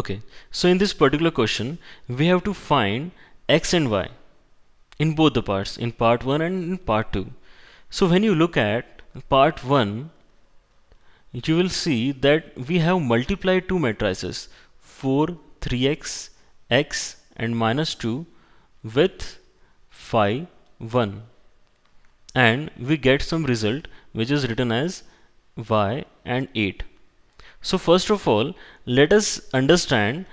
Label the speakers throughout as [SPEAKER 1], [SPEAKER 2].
[SPEAKER 1] okay so in this particular question we have to find x and y in both the parts in part 1 and in part 2 so when you look at part 1 you will see that we have multiplied two matrices 4 3x x and minus 2 with 5 1 and we get some result which is written as y and 8 so first of all, let us understand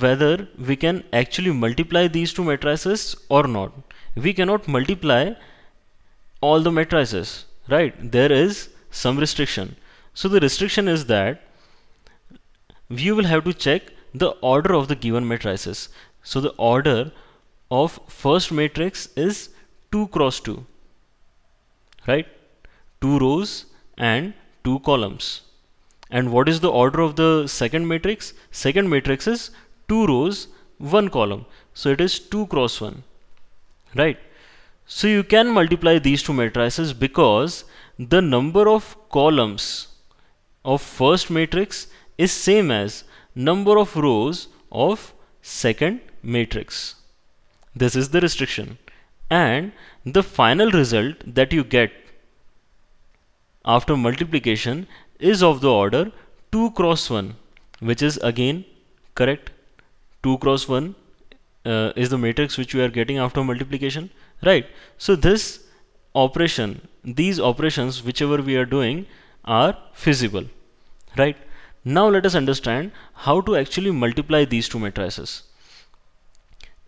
[SPEAKER 1] whether we can actually multiply these two matrices or not. We cannot multiply all the matrices, right? There is some restriction. So the restriction is that we will have to check the order of the given matrices. So the order of first matrix is 2 cross 2, right? 2 rows and 2 columns. And what is the order of the second matrix? Second matrix is 2 rows, 1 column. So it is 2 cross 1, right? So you can multiply these two matrices because the number of columns of first matrix is same as number of rows of second matrix. This is the restriction. And the final result that you get after multiplication is of the order 2 cross 1 which is again correct 2 cross 1 uh, is the matrix which we are getting after multiplication right so this operation these operations whichever we are doing are feasible right now let us understand how to actually multiply these two matrices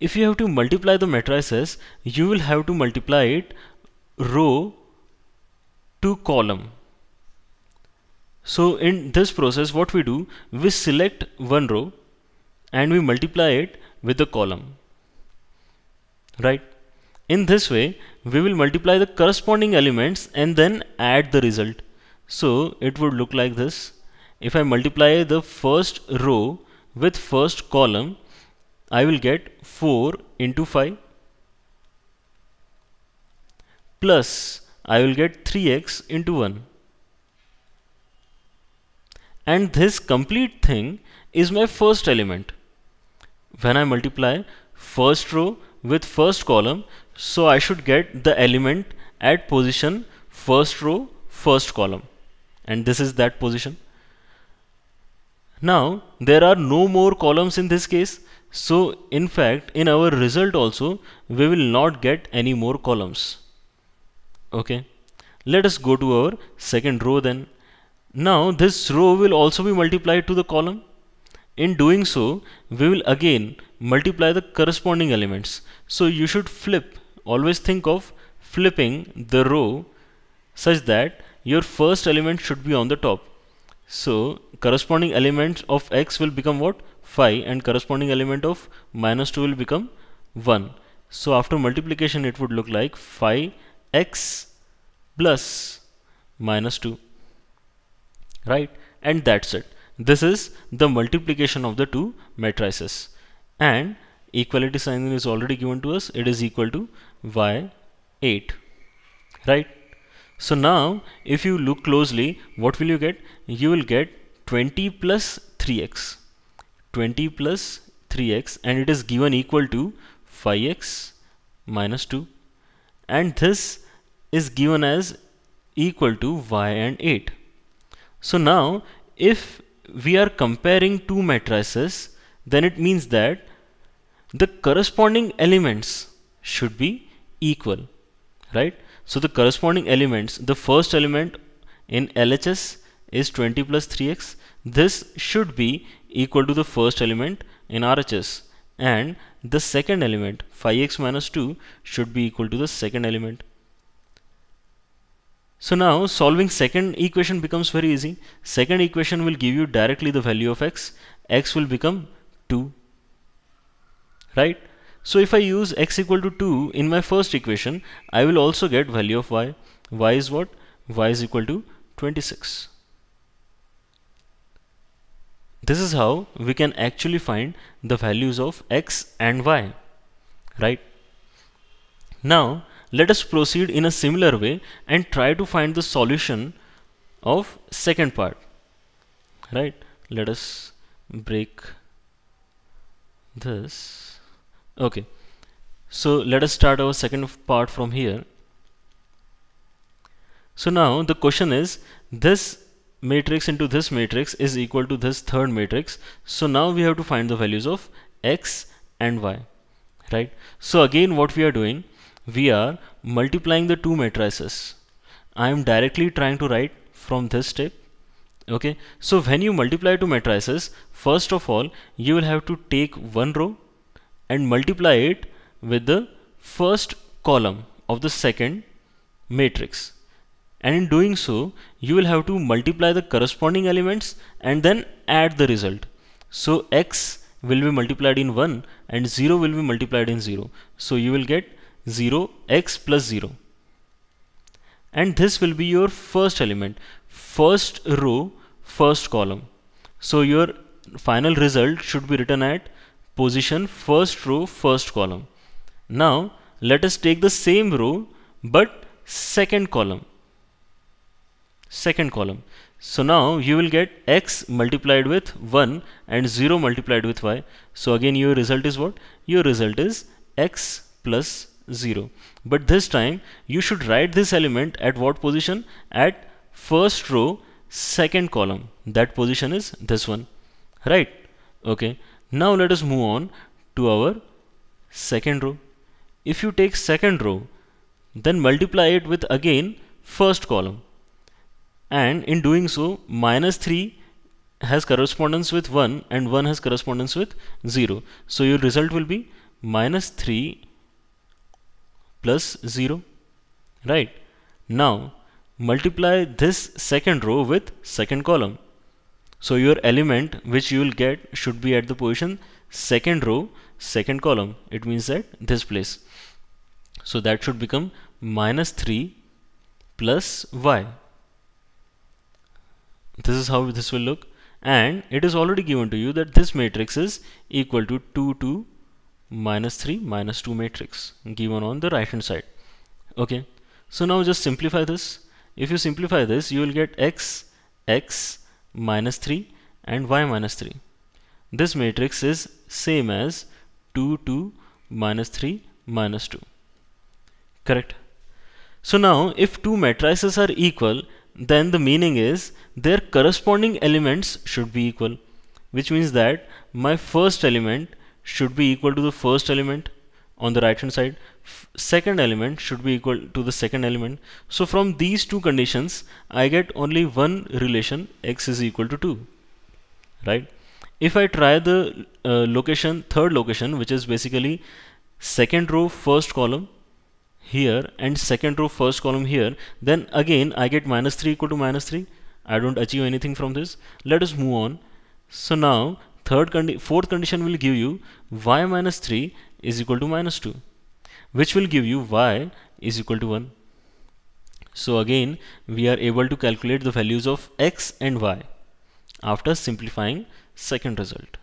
[SPEAKER 1] if you have to multiply the matrices you will have to multiply it row to column so in this process what we do, we select one row and we multiply it with the column, right? In this way, we will multiply the corresponding elements and then add the result. So it would look like this. If I multiply the first row with first column, I will get 4 into 5 plus I will get 3x into 1 and this complete thing is my first element. When I multiply first row with first column, so I should get the element at position first row, first column. And this is that position. Now, there are no more columns in this case. So, in fact, in our result also, we will not get any more columns. Okay. Let us go to our second row then. Now this row will also be multiplied to the column. In doing so, we will again multiply the corresponding elements. So you should flip, always think of flipping the row such that your first element should be on the top. So corresponding element of x will become what? 5 and corresponding element of minus 2 will become 1. So after multiplication it would look like 5x plus minus 2 right and that's it this is the multiplication of the two matrices and equality sign is already given to us it is equal to y 8 right so now if you look closely what will you get you will get 20 plus 3x 20 plus 3x and it is given equal to 5x minus 2 and this is given as equal to y and 8 so now if we are comparing two matrices then it means that the corresponding elements should be equal right so the corresponding elements the first element in LHS is 20 plus 3x this should be equal to the first element in RHS and the second element 5x minus 2 should be equal to the second element so now solving second equation becomes very easy. Second equation will give you directly the value of x. x will become 2. Right? So if I use x equal to 2 in my first equation, I will also get value of y. y is what? y is equal to 26. This is how we can actually find the values of x and y. Right? Now let us proceed in a similar way and try to find the solution of second part. Right? Let us break this. Okay. So let us start our second part from here. So now the question is this matrix into this matrix is equal to this third matrix. So now we have to find the values of x and y right so again what we are doing we are multiplying the two matrices. I am directly trying to write from this step. Okay, so when you multiply two matrices, first of all, you will have to take one row and multiply it with the first column of the second matrix. And in doing so, you will have to multiply the corresponding elements and then add the result. So x will be multiplied in 1 and 0 will be multiplied in 0. So you will get 0 x plus 0 and this will be your first element first row first column so your final result should be written at position first row first column now let us take the same row but second column second column so now you will get x multiplied with 1 and 0 multiplied with y so again your result is what your result is x plus 0 but this time you should write this element at what position at first row second column that position is this one right okay now let us move on to our second row if you take second row then multiply it with again first column and in doing so minus 3 has correspondence with 1 and 1 has correspondence with 0 so your result will be minus 3 plus 0 right now multiply this second row with second column so your element which you will get should be at the position second row second column it means that this place so that should become minus 3 plus y this is how this will look and it is already given to you that this matrix is equal to 2 to minus 3 minus 2 matrix given on the right hand side okay so now just simplify this if you simplify this you will get x x minus 3 and y minus 3 this matrix is same as 2 2 minus 3 minus 2 correct so now if two matrices are equal then the meaning is their corresponding elements should be equal which means that my first element should be equal to the first element on the right hand side second element should be equal to the second element so from these two conditions I get only one relation x is equal to 2 right if I try the uh, location third location which is basically second row first column here and second row first column here then again I get minus 3 equal to minus 3 I don't achieve anything from this let us move on so now third condi fourth condition will give you y minus 3 is equal to minus 2 which will give you y is equal to 1 so again we are able to calculate the values of x and y after simplifying second result